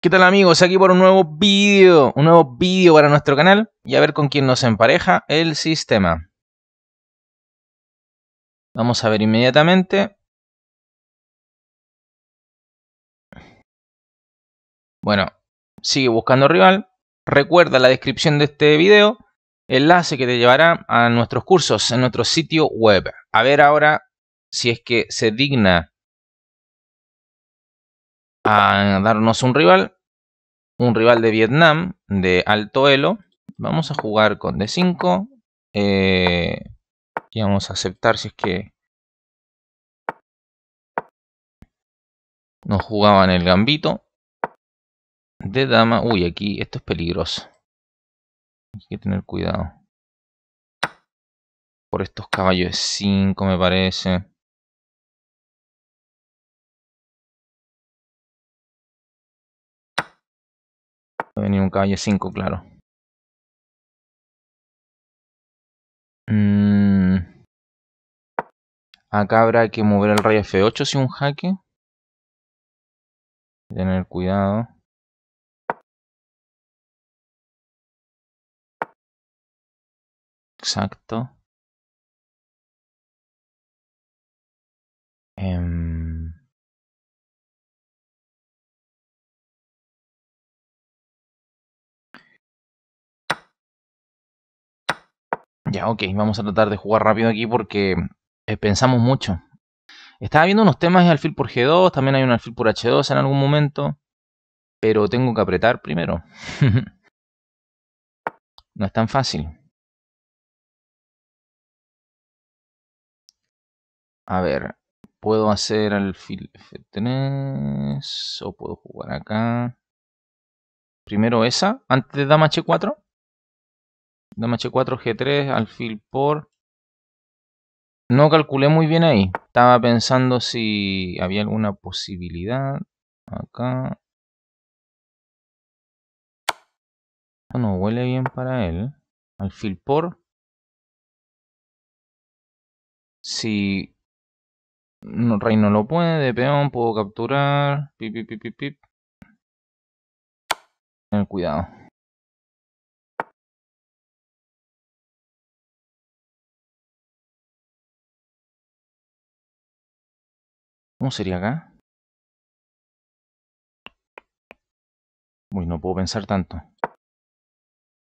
¿Qué tal amigos? Aquí por un nuevo vídeo, un nuevo vídeo para nuestro canal y a ver con quién nos empareja el sistema. Vamos a ver inmediatamente. Bueno, sigue buscando rival. Recuerda la descripción de este video, enlace que te llevará a nuestros cursos en nuestro sitio web. A ver ahora si es que se digna a darnos un rival. Un rival de Vietnam, de alto elo. Vamos a jugar con D5. Eh, y vamos a aceptar si es que nos jugaban el gambito de dama. Uy, aquí esto es peligroso. Hay que tener cuidado. Por estos caballos de 5 me parece. ni un caballo 5, claro. Mm. Acá habrá que mover el rey F8 si un jaque. Tener cuidado. Exacto. Em. Ya, ok, vamos a tratar de jugar rápido aquí porque eh, pensamos mucho. Estaba viendo unos temas de alfil por G2, también hay un alfil por H2 en algún momento, pero tengo que apretar primero. no es tan fácil. A ver, puedo hacer alfil F3 o puedo jugar acá. Primero esa, antes de dama H4. Dama 4 G3, alfil por... No calculé muy bien ahí. Estaba pensando si había alguna posibilidad. Acá. Esto no huele bien para él. Alfil por. Si rey no lo puede, de peón puedo capturar. Pip, pip, pip, pip, pip. cuidado. ¿Cómo sería acá? Uy, no puedo pensar tanto.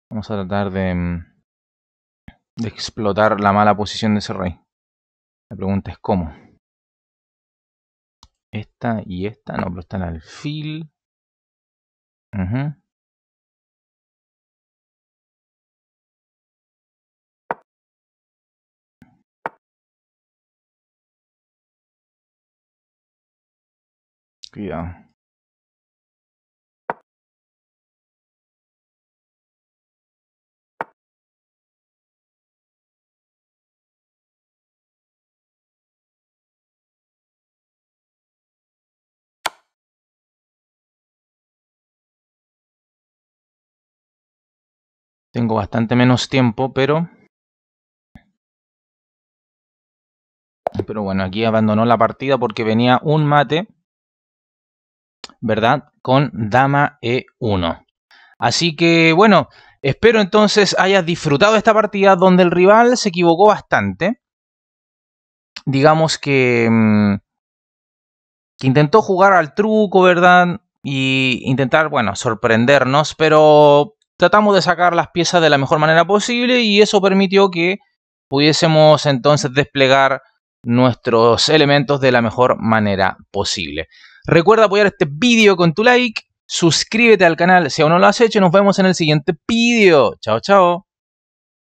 Vamos a tratar de, mm, de explotar la mala posición de ese rey. La pregunta es cómo. Esta y esta, no, pero está al alfil. Ajá. Tengo bastante menos tiempo, pero... Pero bueno, aquí abandonó la partida porque venía un mate. ¿verdad? Con dama E1. Así que bueno, espero entonces hayas disfrutado esta partida donde el rival se equivocó bastante. Digamos que, mm, que intentó jugar al truco, ¿verdad? Y intentar, bueno, sorprendernos, pero tratamos de sacar las piezas de la mejor manera posible y eso permitió que pudiésemos entonces desplegar nuestros elementos de la mejor manera posible. Recuerda apoyar este vídeo con tu like, suscríbete al canal si aún no lo has hecho y nos vemos en el siguiente vídeo. Chao, chao.